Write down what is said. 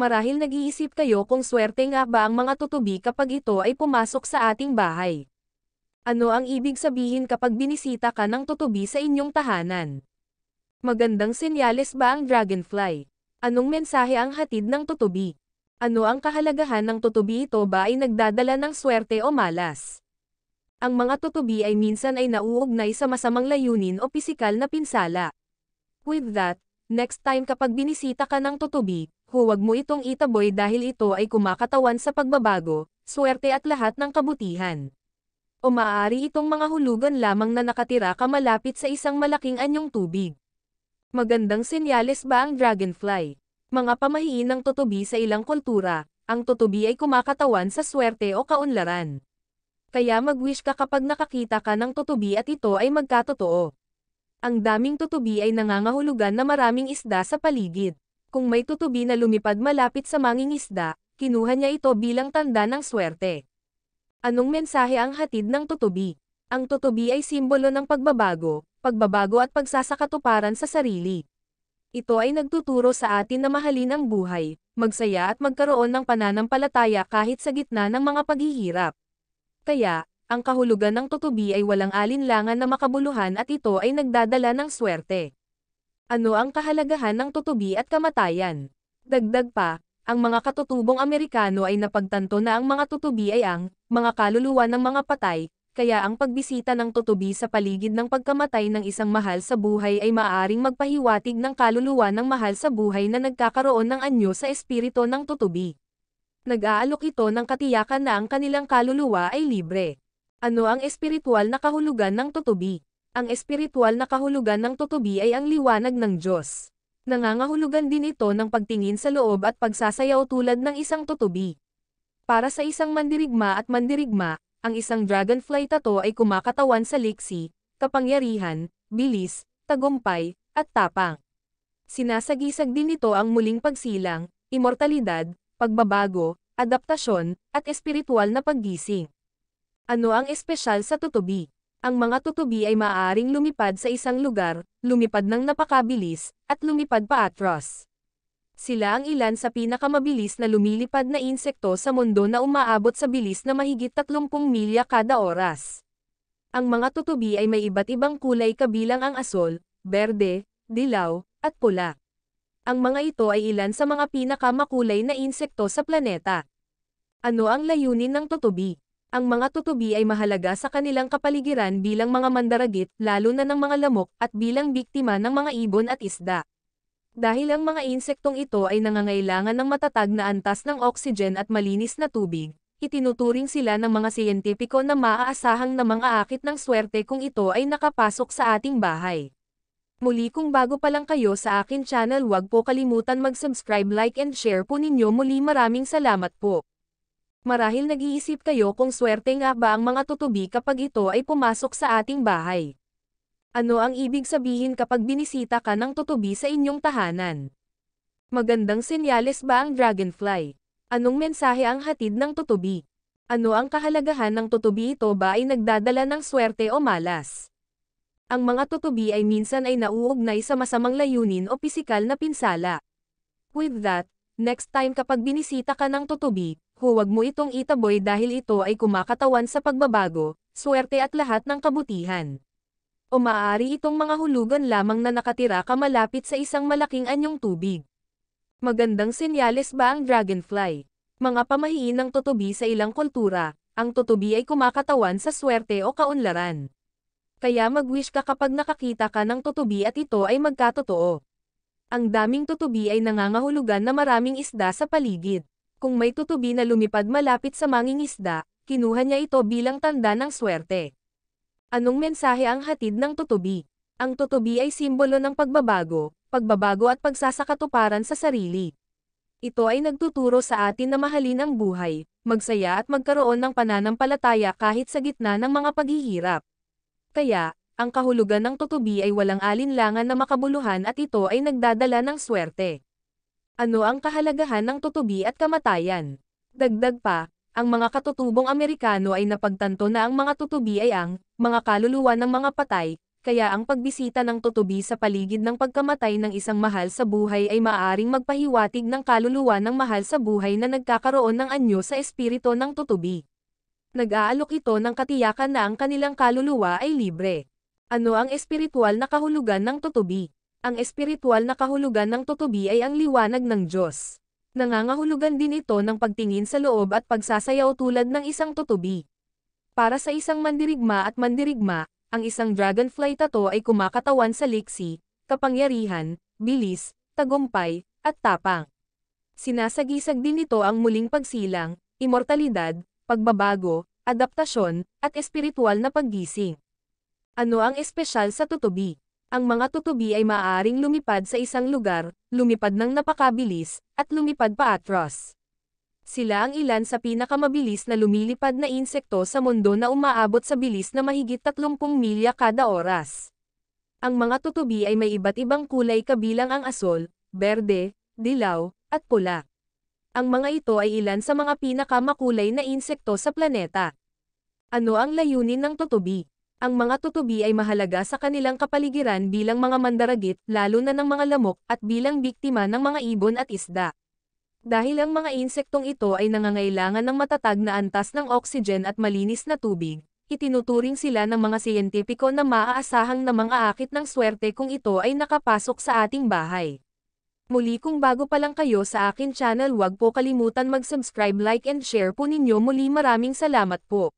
marahil nag-iisip kayo kung swerte nga ba ang mga tutubi kapag ito ay pumasok sa ating bahay. Ano ang ibig sabihin kapag binisita ka ng tutubi sa inyong tahanan? Magandang senyales ba ang dragonfly? Anong mensahe ang hatid ng tutubi? Ano ang kahalagahan ng tutubi ito ba ay nagdadala ng swerte o malas? Ang mga tutubi ay minsan ay nauugnay sa masamang layunin o pisikal na pinsala. With that, Next time kapag binisita ka ng tutubi, huwag mo itong itaboy dahil ito ay kumakatawan sa pagbabago, swerte at lahat ng kabutihan. O maaari itong mga hulugan lamang na nakatira kamalapit sa isang malaking anyong tubig. Magandang senyales ba ang dragonfly? Mga pamahiin ng tutubi sa ilang kultura, ang tutubi ay kumakatawan sa swerte o kaunlaran. Kaya mag-wish ka kapag nakakita ka ng tutubi at ito ay magkatotoo. Ang daming tutubi ay nangangahulugan na maraming isda sa paligid. Kung may tutubi na lumipad malapit sa manging isda, kinuha niya ito bilang tanda ng swerte. Anong mensahe ang hatid ng tutubi? Ang tutubi ay simbolo ng pagbabago, pagbabago at pagsasakatuparan sa sarili. Ito ay nagtuturo sa atin na mahalin ang buhay, magsaya at magkaroon ng pananampalataya kahit sa gitna ng mga paghihirap. Kaya, ang kahulugan ng tutubi ay walang alinlangan na makabuluhan at ito ay nagdadala ng swerte. Ano ang kahalagahan ng tutubi at kamatayan? Dagdag pa, ang mga katutubong Amerikano ay napagtanto na ang mga tutubi ay ang mga kaluluwa ng mga patay, kaya ang pagbisita ng tutubi sa paligid ng pagkamatay ng isang mahal sa buhay ay maaring magpahiwatig ng kaluluwa ng mahal sa buhay na nagkakaroon ng anyo sa espirito ng tutubi. Nag-aalok ito ng katiyakan na ang kanilang kaluluwa ay libre. Ano ang espiritual na kahulugan ng tutubi? Ang espiritual na kahulugan ng tutubi ay ang liwanag ng Diyos. Nangangahulugan din ito ng pagtingin sa loob at pagsasayaw tulad ng isang tutubi. Para sa isang mandirigma at mandirigma, ang isang dragonfly tato ay kumakatawan sa liksi, kapangyarihan, bilis, tagumpay, at tapang. Sinasagisag din ito ang muling pagsilang, imortalidad, pagbabago, adaptasyon, at espiritual na paggising. Ano ang espesyal sa tutubi? Ang mga tutubi ay maaaring lumipad sa isang lugar, lumipad ng napakabilis, at lumipad paatros. Sila ang ilan sa pinakamabilis na lumilipad na insekto sa mundo na umaabot sa bilis na mahigit 30 milya kada oras. Ang mga tutubi ay may iba't ibang kulay kabilang ang asol, berde, dilaw, at pula. Ang mga ito ay ilan sa mga pinakamakulay na insekto sa planeta. Ano ang layunin ng tutubi? Ang mga tutubi ay mahalaga sa kanilang kapaligiran bilang mga mandaragit, lalo na ng mga lamok, at bilang biktima ng mga ibon at isda. Dahil ang mga insektong ito ay nangangailangan ng matatag na antas ng oxygen at malinis na tubig, itinuturing sila ng mga siyentipiko na maaasahang na mga akit ng swerte kung ito ay nakapasok sa ating bahay. Muli kung bago pa lang kayo sa akin channel huwag po kalimutan mag-subscribe like and share po ninyo muli maraming salamat po. Marahil nag-iisip kayo kung swerte nga ba ang mga tutubi kapag ito ay pumasok sa ating bahay. Ano ang ibig sabihin kapag binisita ka ng tutubi sa inyong tahanan? Magandang senyales ba ang dragonfly? Anong mensahe ang hatid ng tutubi? Ano ang kahalagahan ng tutubi ito ba ay nagdadala ng swerte o malas? Ang mga tutubi ay minsan ay nauugnay sa masamang layunin o pisikal na pinsala. With that, next time kapag binisita ka ng tutubi, huwag mo itong itaboy dahil ito ay kumakatawan sa pagbabago, swerte at lahat ng kabutihan. O maaari itong mga hulugan lamang na nakatira kamalapit sa isang malaking anyong tubig. Magandang senyales ba ang dragonfly? Mga pamahiin ng tutubi sa ilang kultura, ang tutubi ay kumakatawan sa swerte o kaunlaran. Kaya mag-wish ka kapag nakakita ka ng tutubi at ito ay magkatotoo ang daming tutubi ay nangangahulugan na maraming isda sa paligid kung may tutubi na lumipad malapit sa mangingisda, kinuha niya ito bilang tanda ng swerte. Anong mensahe ang hatid ng tutubi? Ang tutubi ay simbolo ng pagbabago, pagbabago at pagsasakatuparan sa sarili. Ito ay nagtuturo sa atin na mahalin ang buhay, magsaya at magkaroon ng pananampalataya kahit sa gitna ng mga paghihirap. Kaya, ang kahulugan ng tutubi ay walang alinlangan na makabuluhan at ito ay nagdadala ng swerte. Ano ang kahalagahan ng tutubi at kamatayan? Dagdag pa, ang mga katutubong Amerikano ay napagtanto na ang mga tutubi ay ang mga kaluluwa ng mga patay, kaya ang pagbisita ng tutubi sa paligid ng pagkamatay ng isang mahal sa buhay ay maaring magpahiwatig ng kaluluwa ng mahal sa buhay na nagkakaroon ng anyo sa espirito ng tutubi. Nag-aalok ito ng katiyakan na ang kanilang kaluluwa ay libre. Ano ang espiritual na kahulugan ng tutubi? Ang espiritual na kahulugan ng tutubi ay ang liwanag ng Diyos. Nangangahulugan din ito ng pagtingin sa loob at pagsasayaw tulad ng isang tutubi. Para sa isang mandirigma at mandirigma, ang isang dragonfly tato ay kumakatawan sa liksi, kapangyarihan, bilis, tagumpay, at tapang. Sinasagisag din ito ang muling pagsilang, imortalidad, pagbabago, adaptasyon, at espiritual na paggising. Ano ang espesyal sa tutubi? ang mga tutubi ay maaaring lumipad sa isang lugar, lumipad ng napakabilis, at lumipad pa atros. Sila ang ilan sa pinakamabilis na lumilipad na insekto sa mundo na umaabot sa bilis na mahigit 30 milya kada oras. Ang mga tutubi ay may iba't ibang kulay kabilang ang asol, berde, dilaw, at pula. Ang mga ito ay ilan sa mga pinakamakulay na insekto sa planeta. Ano ang layunin ng tutubi? Ang mga tutubi ay mahalaga sa kanilang kapaligiran bilang mga mandaragit, lalo na ng mga lamok, at bilang biktima ng mga ibon at isda. Dahil ang mga insektong ito ay nangangailangan ng matatag na antas ng oxygen at malinis na tubig, itinuturing sila ng mga siyentipiko na maaasahang na mga akit ng swerte kung ito ay nakapasok sa ating bahay. Muli kung bago pa lang kayo sa akin channel wag po kalimutan mag-subscribe like and share po ninyo muli maraming salamat po.